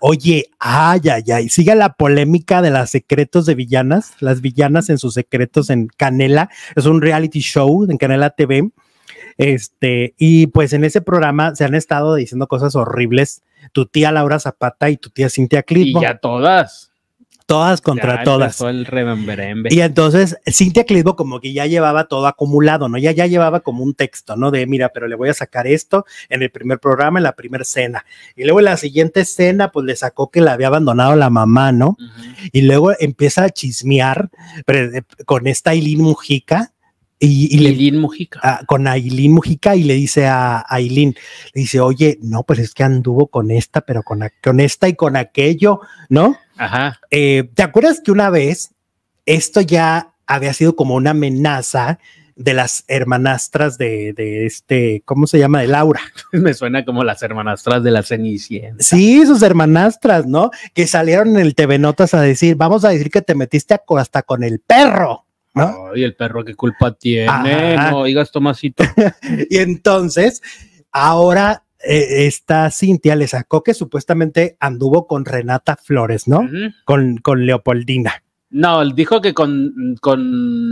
Oye, ay, ay, ay. Sigue la polémica de las secretos de villanas, las villanas en sus secretos en Canela. Es un reality show en Canela TV. Este, y pues en ese programa se han estado diciendo cosas horribles. Tu tía Laura Zapata y tu tía Cintia Clitbo. Y ya todas todas contra todas. y entonces Cintia Clitbo como que ya llevaba todo acumulado, ¿no? Ya, ya llevaba como un texto, ¿no? De, mira, pero le voy a sacar esto en el primer programa, en la primera escena. Y luego en la siguiente escena, pues le sacó que la había abandonado la mamá, ¿no? Y luego empieza a chismear eh, con esta Aileen Mujica, y, Aileen Mujica. Ah, con Aileen Mujica y le dice a, Aileen, le dice, oye, no, pues es que anduvo con esta, pero con, con esta y con aquello, ¿no? Ajá. Eh, ¿Te acuerdas que una vez esto ya había sido como una amenaza de las hermanastras de, este, ¿cómo se llama? De Laura. Me suena como las hermanastras de la Cenicienta. Sí, sus hermanastras, ¿no? Que salieron en el TV Notas a decir, vamos a decir que te metiste hasta con el perro. ¿no? Ay, el perro, ¿qué culpa tiene? No Tomasito. y entonces, ahora eh, esta Cintia le sacó que supuestamente anduvo con Renata Flores, ¿no? con, con Leopoldina. No, él dijo que con. con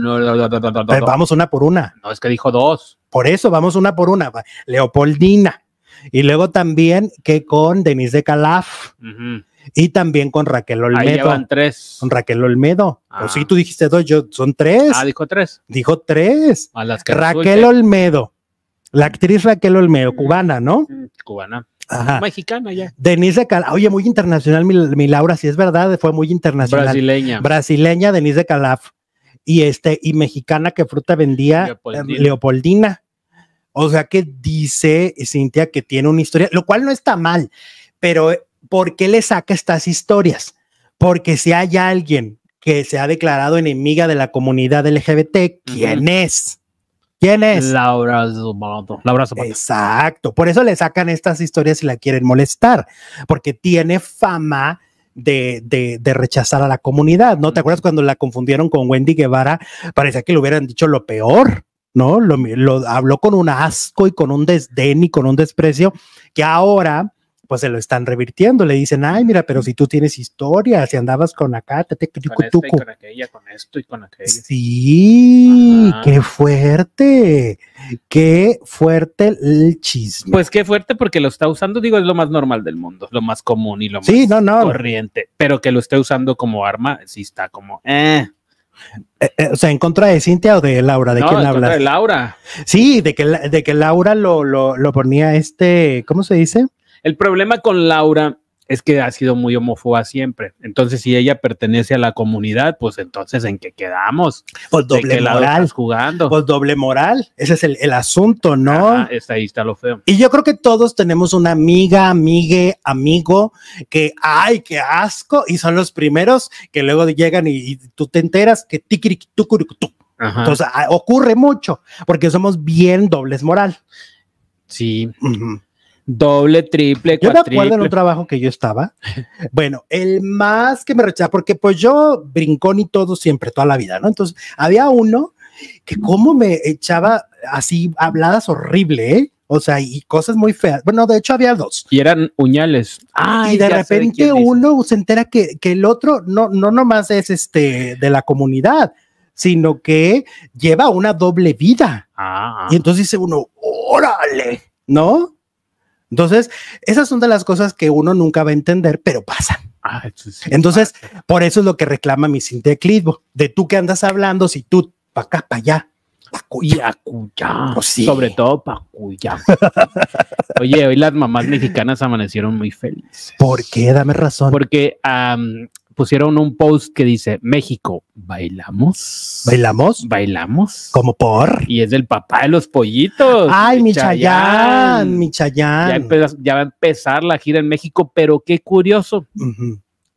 pues vamos una por una. No, es que dijo dos. Por eso, vamos una por una. Leopoldina. Y luego también que con Denise de Calaf. Y también con Raquel Olmedo. Ahí llevan tres. Con Raquel Olmedo. O pues ah. sí, tú dijiste dos, yo son tres. Ah, dijo tres. Dijo tres. Raquel Olmedo, la actriz Raquel Olmeo, cubana, ¿no? Cubana. Mexicana ya. Denise de oye, muy internacional mi, Laura, si sí es verdad, fue muy internacional. Brasileña. Brasileña, Denise de Calaf. Y este, y mexicana que fruta vendía em, Leopoldina. O sea que dice Cintia que tiene una historia, lo cual no está mal, pero eh, ¿por qué le saca estas historias? Porque si hay alguien que se ha declarado enemiga de la comunidad LGBT, ¿quién es? ¿Quién es? Laura Zubato. Laura Zubato. Exacto. Por eso le sacan estas historias y la quieren molestar, porque tiene fama de, de, rechazar a la comunidad, ¿no? ¿Te acuerdas cuando la confundieron con Wendy Guevara? Parecía que le hubieran dicho lo peor, ¿no? Lo, lo habló con un asco y con un desdén y con un desprecio que ahora pues se lo están revirtiendo. Le dicen, ay, mira, pero si tú tienes historia, si andabas con acá, te te con, este y con con esto y con aquello. Sí, qué fuerte, qué fuerte el chisme. Pues qué fuerte porque lo está usando, digo, es lo más normal del mundo, lo más común y lo más no, corriente, pero que lo esté usando como arma, sí está como, eh. eh, eh o sea, en contra de Cintia o de Laura, ¿de no, quién hablas? De Laura. Sí, de que, de que Laura lo, lo, lo, ponía este, ¿cómo se dice? El problema con Laura es que ha sido muy homófoba siempre. Entonces, si ella pertenece a la comunidad, pues entonces, ¿en qué quedamos? Pues doble moral. jugando? Pues doble moral. Ese es el, asunto, ¿no? ahí está lo feo. Y yo creo que todos tenemos una amiga, amigue, amigo, que, ay, qué asco, y son los primeros que luego llegan y, tú te enteras que tú. Entonces, ah, ocurre mucho, porque somos bien dobles moral. Sí doble, triple, Yo me acuerdo en un trabajo que yo estaba. Bueno, el más que me rechazaba, porque pues yo brincón y todo siempre, toda la vida, ¿no? Entonces, había uno que como me echaba así habladas horrible, ¿eh? O sea, y cosas muy feas. Bueno, de hecho había dos. Y eran uñales. Ay, y de repente uno se entera que, el otro no, no nomás es este de la comunidad, sino que lleva una doble vida. Ah, ah. Y entonces dice uno, órale, ¿no? Entonces, esas son de las cosas que uno nunca va a entender, pero pasan. Ah, Entonces, por eso es lo que reclama mi Cintia de tú que andas hablando, si tú pa' acá, pa' allá. pa' cuya. Pues Sobre todo cuya. Oye, hoy las mamás mexicanas amanecieron muy felices. ¿Por qué? Dame razón. Porque pusieron un post que dice México, ¿bailamos? ¿Bailamos? ¿Bailamos? ¿Como por? Y es del papá de los pollitos. Ay, mi Chayán, Ya, va a empezar la gira en México, pero qué curioso.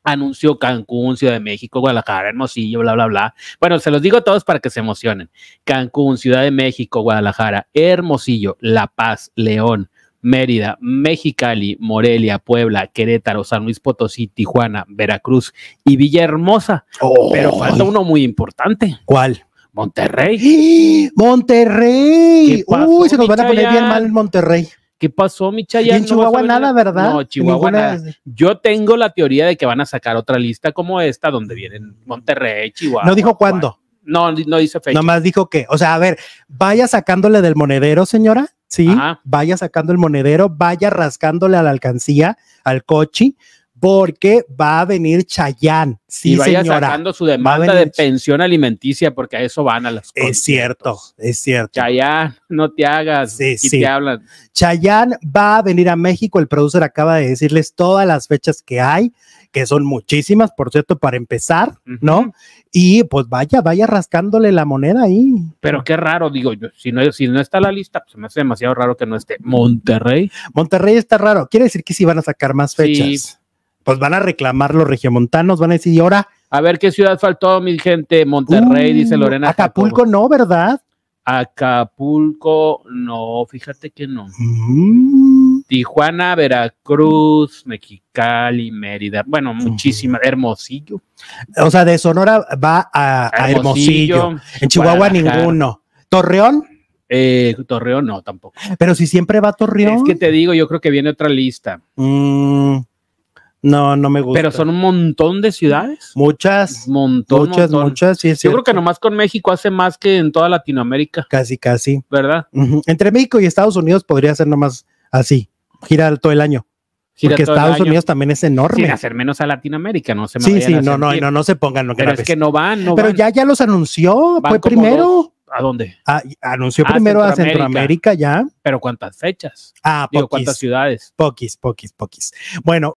Anunció Cancún, Ciudad de México, Guadalajara, Hermosillo, bla, bla, bla. Bueno, se los digo a todos para que se emocionen. Cancún, Ciudad de México, Guadalajara, Hermosillo, La Paz, León, Mérida, Mexicali, Morelia, Puebla, Querétaro, San Luis Potosí, Tijuana, Veracruz y Villahermosa. Oh. Pero falta uno muy importante. ¿Cuál? Monterrey. ¡Ah! Monterrey. Uy, se nos van a poner bien mal en Monterrey. ¿Qué pasó, Michaya? en Chihuahua nada, ¿verdad? No, Chihuahua Yo tengo la teoría de que van a sacar otra lista como esta, donde vienen Monterrey, Chihuahua. No dijo cuándo. No, no dice fecha. Nomás dijo que, o sea, a ver, vaya sacándole del monedero, señora, ¿sí? Vaya sacando el monedero, vaya rascándole a la alcancía, al coche, porque va a venir Chayán. Sí, y vaya sacando su demanda de pensión alimenticia, porque a eso van a las cosas. Es cierto, es cierto. Chayán, no te hagas. Sí, te hablan. Chayán va a venir a México. El producer acaba de decirles todas las fechas que hay, que son muchísimas, por cierto, para empezar, ¿no? Y pues vaya, vaya rascándole la moneda ahí. Pero qué raro, digo yo, si no, si no está la lista, pues me hace demasiado raro que no esté Monterrey. Monterrey está raro, quiere decir que sí van a sacar más fechas pues van a reclamar los regiomontanos, van a decir, ¿y ahora? A ver qué ciudad faltó, mi gente. Monterrey, dice uh, Lorena. Acapulco no, ¿verdad? Acapulco, no, fíjate que no. Mm. Tijuana, Veracruz, Mexicali, Mérida, bueno, muchísimas, Hermosillo. O sea, de Sonora va a, Hermosillo. En Chihuahua ninguno. Torreón. Eh, Torreón no, tampoco. Pero si siempre va a Torreón. Es que te digo, yo creo que viene otra lista. Mm. No, no me gusta. Pero son un montón de ciudades. Muchas. Montón, muchas, muchas. Yo creo que nomás con México hace más que en toda Latinoamérica. Casi, casi. ¿Verdad? Entre México y Estados Unidos podría ser nomás así. girar todo el año. porque Estados Unidos también es enorme. Sin hacer menos a Latinoamérica, no se me Sí, sí, no, no, no, no, se pongan lo que Pero es que no van, Pero ya, ya los anunció, fue ah, ah, primero. ¿A dónde? anunció primero a Centroamérica ya. Pero ¿cuántas fechas? Ah, Digo, ¿cuántas ciudades? Poquis, poquis, poquis. Bueno,